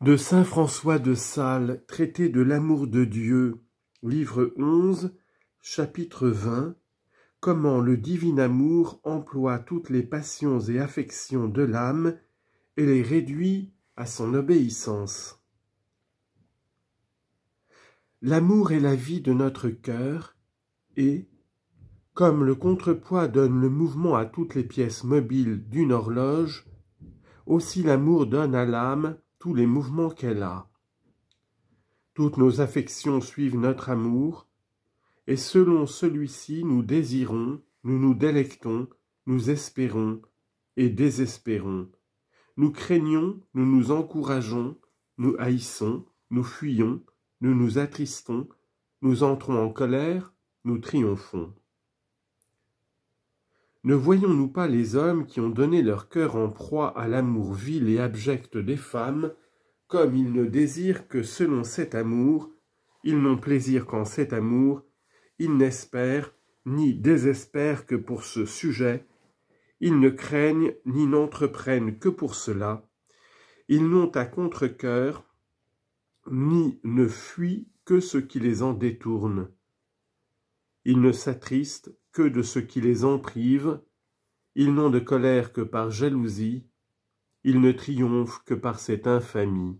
de Saint François de Sales, traité de l'amour de Dieu, livre 11, chapitre 20, comment le divin amour emploie toutes les passions et affections de l'âme et les réduit à son obéissance. L'amour est la vie de notre cœur et, comme le contrepoids donne le mouvement à toutes les pièces mobiles d'une horloge, aussi l'amour donne à l'âme tous les mouvements qu'elle a. Toutes nos affections suivent notre amour, et selon celui-ci nous désirons, nous nous délectons, nous espérons et désespérons. Nous craignons, nous nous encourageons, nous haïssons, nous fuyons, nous nous attristons, nous entrons en colère, nous triomphons. Ne voyons-nous pas les hommes qui ont donné leur cœur en proie à l'amour vil et abject des femmes, comme ils ne désirent que selon cet amour, ils n'ont plaisir qu'en cet amour, ils n'espèrent ni désespèrent que pour ce sujet, ils ne craignent ni n'entreprennent que pour cela, ils n'ont à contre-cœur ni ne fuient que ce qui les en détourne. Ils ne s'attristent que de ce qui les en prive, ils n'ont de colère que par jalousie, ils ne triomphent que par cette infamie.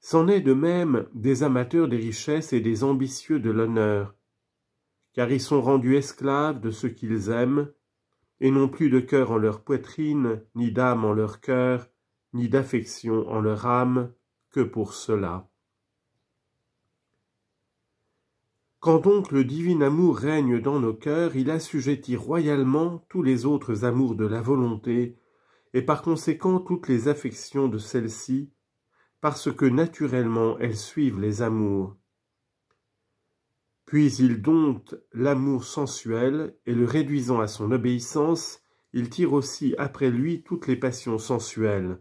C'en est de même des amateurs des richesses et des ambitieux de l'honneur, car ils sont rendus esclaves de ce qu'ils aiment, et n'ont plus de cœur en leur poitrine, ni d'âme en leur cœur, ni d'affection en leur âme, que pour cela. Quand donc le divin amour règne dans nos cœurs, il assujettit royalement tous les autres amours de la volonté, et par conséquent toutes les affections de celles ci parce que naturellement elles suivent les amours. Puis il dompte l'amour sensuel, et le réduisant à son obéissance, il tire aussi après lui toutes les passions sensuelles.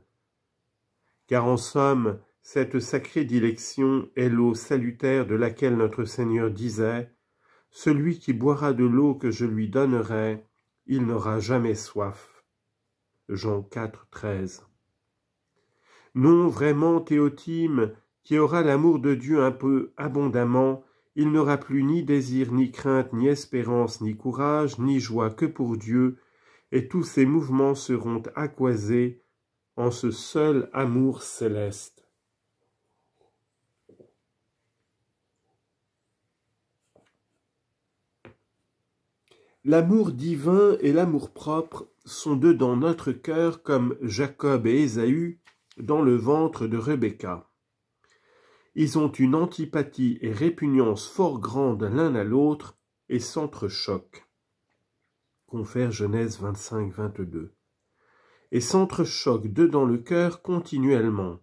Car en somme, cette sacrée dilection est l'eau salutaire de laquelle notre Seigneur disait « Celui qui boira de l'eau que je lui donnerai, il n'aura jamais soif. » Jean 4, 13 Non, vraiment, Théotime, qui aura l'amour de Dieu un peu abondamment, il n'aura plus ni désir, ni crainte, ni espérance, ni courage, ni joie que pour Dieu, et tous ses mouvements seront aquasés en ce seul amour céleste. L'amour divin et l'amour-propre sont deux dans notre cœur comme Jacob et Ésaü dans le ventre de Rebecca. Ils ont une antipathie et répugnance fort grande l'un à l'autre et s'entrechoquent. Confère Genèse 25-22. Et s'entrechoquent deux dans le cœur continuellement,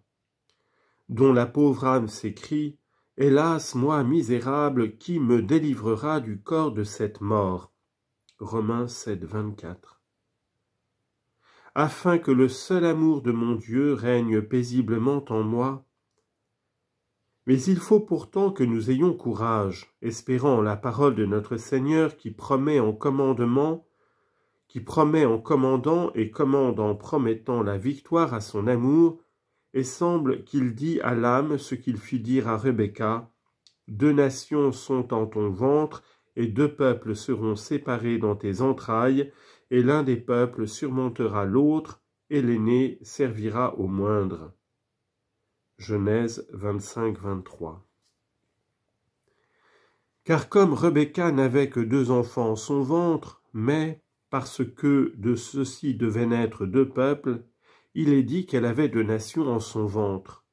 dont la pauvre âme s'écrie Hélas, moi misérable, qui me délivrera du corps de cette mort Romains 7, 24. Afin que le seul amour de mon Dieu règne paisiblement en moi, mais il faut pourtant que nous ayons courage, espérant la parole de notre Seigneur qui promet en commandement, qui promet en commandant et commande en promettant la victoire à son amour, et semble qu'il dit à l'âme ce qu'il fit dire à Rebecca Deux nations sont en ton ventre, et deux peuples seront séparés dans tes entrailles, et l'un des peuples surmontera l'autre, et l'aîné servira au moindre. Genèse 25, 23. Car comme Rebecca n'avait que deux enfants en son ventre, mais, parce que de ceux-ci devaient naître deux peuples, il est dit qu'elle avait deux nations en son ventre.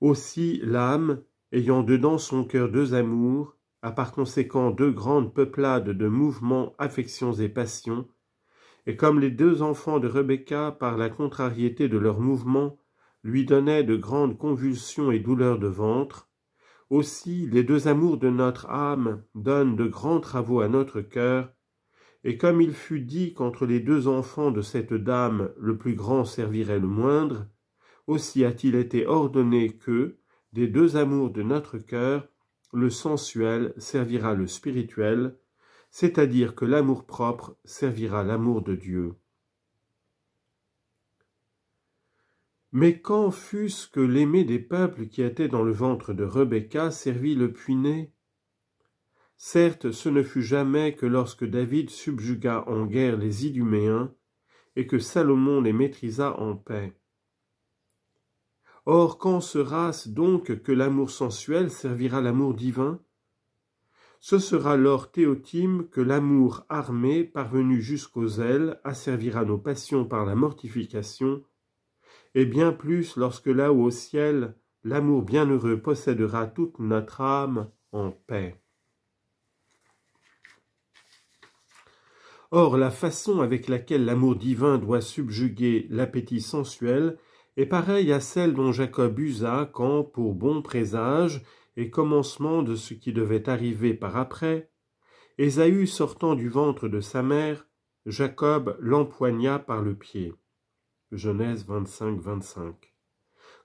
Aussi l'âme, ayant dedans son cœur deux amours, a par conséquent deux grandes peuplades de mouvements, affections et passions, et comme les deux enfants de Rebecca, par la contrariété de leurs mouvements, lui donnaient de grandes convulsions et douleurs de ventre, aussi les deux amours de notre âme donnent de grands travaux à notre cœur, et comme il fut dit qu'entre les deux enfants de cette dame le plus grand servirait le moindre, aussi a-t-il été ordonné que, des deux amours de notre cœur, le sensuel servira le spirituel, c'est-à-dire que l'amour-propre servira l'amour de Dieu. Mais quand fut-ce que l'aimé des peuples qui était dans le ventre de Rebecca servit le puiné Certes, ce ne fut jamais que lorsque David subjuga en guerre les Iduméens et que Salomon les maîtrisa en paix. Or, quand sera-ce donc que l'amour sensuel servira l'amour divin Ce sera lors théotime que l'amour armé, parvenu jusqu'aux ailes asservira nos passions par la mortification, et bien plus lorsque là-haut au ciel, l'amour bienheureux possédera toute notre âme en paix. Or, la façon avec laquelle l'amour divin doit subjuguer l'appétit sensuel et pareille à celle dont Jacob usa quand, pour bon présage et commencement de ce qui devait arriver par après, Ésaü sortant du ventre de sa mère, Jacob l'empoigna par le pied. Genèse 25, 25.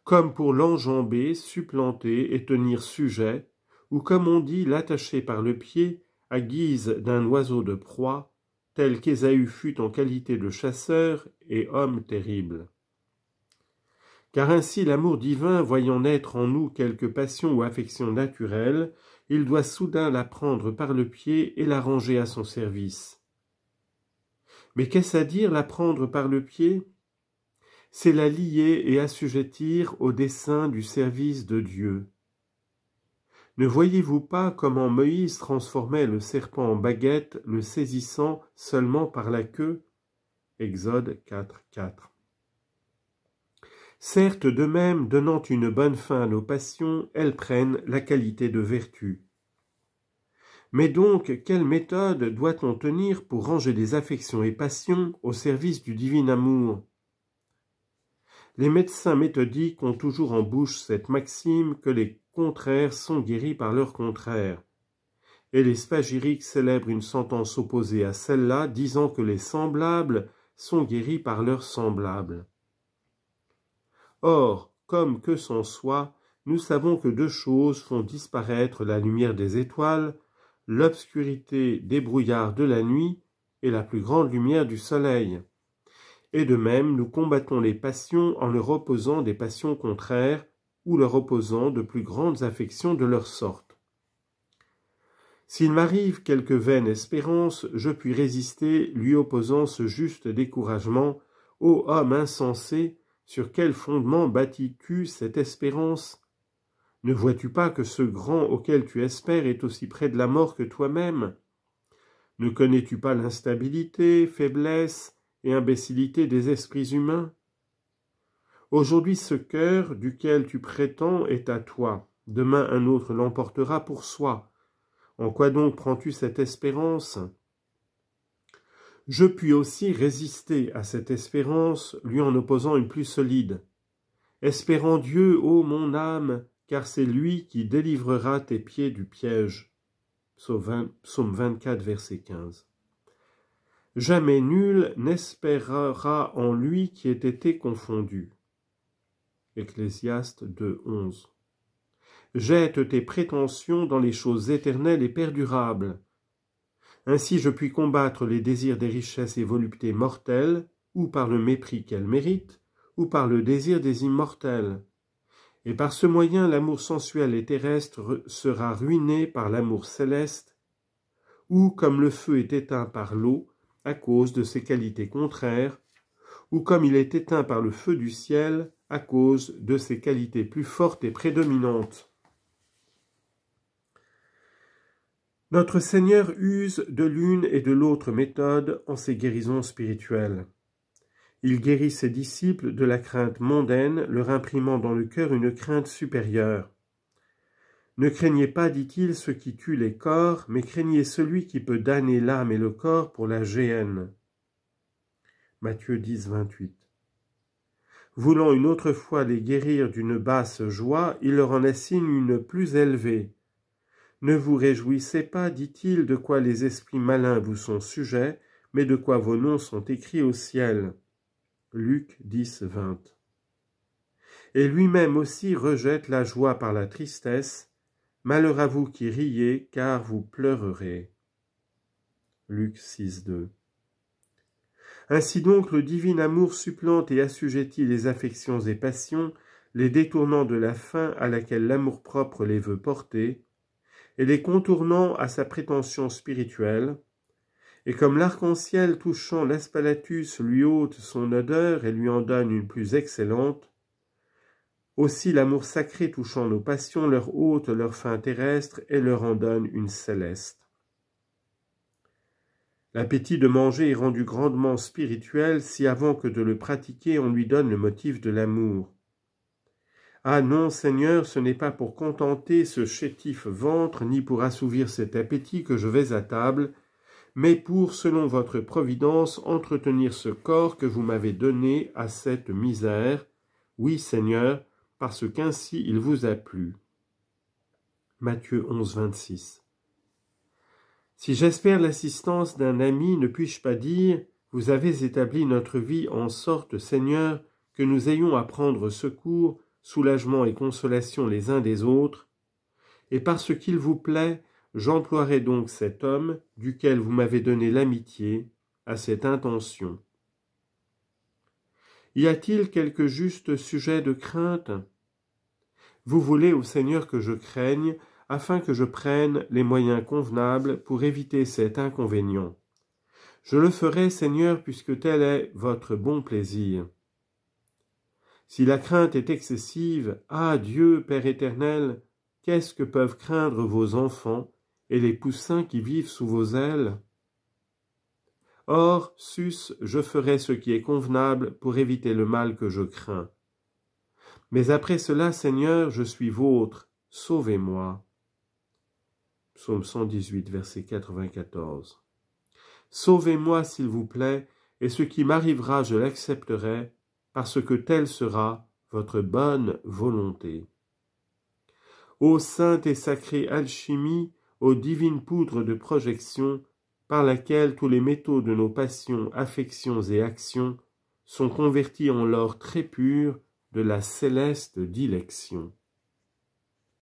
Comme pour l'enjamber, supplanter et tenir sujet, ou comme on dit l'attacher par le pied à guise d'un oiseau de proie, tel qu'Ésaü fut en qualité de chasseur et homme terrible car ainsi l'amour divin, voyant naître en nous quelque passion ou affection naturelle, il doit soudain la prendre par le pied et la ranger à son service. Mais qu'est-ce à dire la prendre par le pied C'est la lier et assujettir au dessein du service de Dieu. Ne voyez-vous pas comment Moïse transformait le serpent en baguette, le saisissant seulement par la queue Exode 4.4 Certes, de même, donnant une bonne fin à nos passions, elles prennent la qualité de vertu. Mais donc, quelle méthode doit-on tenir pour ranger des affections et passions au service du divin amour Les médecins méthodiques ont toujours en bouche cette maxime que les contraires sont guéris par leurs contraires. Et les spagyriques célèbrent une sentence opposée à celle-là, disant que les semblables sont guéris par leurs semblables. Or, comme que sans soi, nous savons que deux choses font disparaître la lumière des étoiles, l'obscurité des brouillards de la nuit et la plus grande lumière du soleil. Et de même, nous combattons les passions en leur opposant des passions contraires ou leur opposant de plus grandes affections de leur sorte. S'il m'arrive quelque vaine espérance, je puis résister, lui opposant ce juste découragement, ô homme insensé, sur quel fondement bâtis-tu cette espérance Ne vois-tu pas que ce grand auquel tu espères est aussi près de la mort que toi-même Ne connais-tu pas l'instabilité, faiblesse et imbécilité des esprits humains Aujourd'hui ce cœur duquel tu prétends est à toi, demain un autre l'emportera pour soi. En quoi donc prends-tu cette espérance je puis aussi résister à cette espérance, lui en opposant une plus solide. Espérant Dieu, ô mon âme, car c'est lui qui délivrera tes pieds du piège. Psaume 24, verset 15. Jamais nul n'espérera en lui qui ait été confondu. Ecclésiaste 2, 11. Jette tes prétentions dans les choses éternelles et perdurables, ainsi je puis combattre les désirs des richesses et voluptés mortelles, ou par le mépris qu'elles méritent, ou par le désir des immortels. Et par ce moyen l'amour sensuel et terrestre sera ruiné par l'amour céleste, ou comme le feu est éteint par l'eau, à cause de ses qualités contraires, ou comme il est éteint par le feu du ciel, à cause de ses qualités plus fortes et prédominantes. Notre Seigneur use de l'une et de l'autre méthode en ses guérisons spirituelles. Il guérit ses disciples de la crainte mondaine, leur imprimant dans le cœur une crainte supérieure. Ne craignez pas, dit-il, ce qui tue les corps, mais craignez celui qui peut damner l'âme et le corps pour la géhenne. Matthieu 10, Voulant une autre fois les guérir d'une basse joie, il leur en assigne une plus élevée, ne vous réjouissez pas, dit-il, de quoi les esprits malins vous sont sujets, mais de quoi vos noms sont écrits au ciel. Luc 10, Et lui-même aussi rejette la joie par la tristesse. Malheur à vous qui riez, car vous pleurerez. Luc 6, 2. Ainsi donc, le divin amour supplante et assujettit les affections et passions, les détournant de la fin à laquelle l'amour-propre les veut porter, et les contournant à sa prétention spirituelle, et comme l'arc-en-ciel touchant l'aspalatus lui ôte son odeur et lui en donne une plus excellente, aussi l'amour sacré touchant nos passions leur ôte leur fin terrestre et leur en donne une céleste. L'appétit de manger est rendu grandement spirituel si avant que de le pratiquer on lui donne le motif de l'amour. Ah non, Seigneur, ce n'est pas pour contenter ce chétif ventre, ni pour assouvir cet appétit que je vais à table, mais pour, selon votre providence, entretenir ce corps que vous m'avez donné à cette misère. Oui, Seigneur, parce qu'ainsi il vous a plu. Matthieu 11, 26. Si j'espère l'assistance d'un ami, ne puis-je pas dire Vous avez établi notre vie en sorte, Seigneur, que nous ayons à prendre secours soulagement et consolation les uns des autres, et parce qu'il vous plaît, j'emploierai donc cet homme, duquel vous m'avez donné l'amitié, à cette intention. Y a-t-il quelque juste sujet de crainte Vous voulez au Seigneur que je craigne, afin que je prenne les moyens convenables pour éviter cet inconvénient. Je le ferai, Seigneur, puisque tel est votre bon plaisir. Si la crainte est excessive, ah Dieu, Père éternel, qu'est-ce que peuvent craindre vos enfants et les poussins qui vivent sous vos ailes Or, sus, je ferai ce qui est convenable pour éviter le mal que je crains. Mais après cela, Seigneur, je suis vôtre, sauvez-moi. Psaume 118, verset 94. Sauvez-moi, s'il vous plaît, et ce qui m'arrivera, je l'accepterai, parce que telle sera votre bonne volonté. Ô sainte et sacrée alchimie, ô divine poudre de projection, par laquelle tous les métaux de nos passions, affections et actions sont convertis en l'or très pur de la céleste dilection.